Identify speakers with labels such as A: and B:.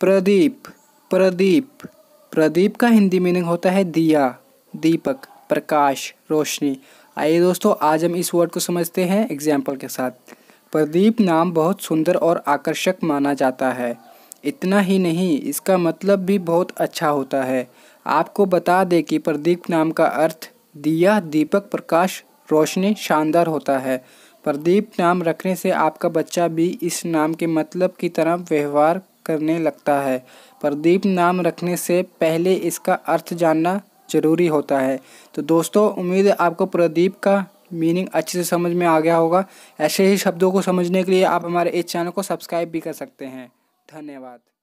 A: प्रदीप प्रदीप प्रदीप का हिंदी मीनिंग होता है दिया दीपक प्रकाश रोशनी आइए दोस्तों आज हम इस वर्ड को समझते हैं एग्जाम्पल के साथ प्रदीप नाम बहुत सुंदर और आकर्षक माना जाता है इतना ही नहीं इसका मतलब भी बहुत अच्छा होता है आपको बता दें कि प्रदीप नाम का अर्थ दिया दीपक प्रकाश रोशनी शानदार होता है प्रदीप नाम रखने से आपका बच्चा भी इस नाम के मतलब की तरह व्यवहार करने लगता है प्रदीप नाम रखने से पहले इसका अर्थ जानना ज़रूरी होता है तो दोस्तों उम्मीद है आपको प्रदीप का मीनिंग अच्छे से समझ में आ गया होगा ऐसे ही शब्दों को समझने के लिए आप हमारे इस चैनल को सब्सक्राइब भी कर सकते हैं
B: धन्यवाद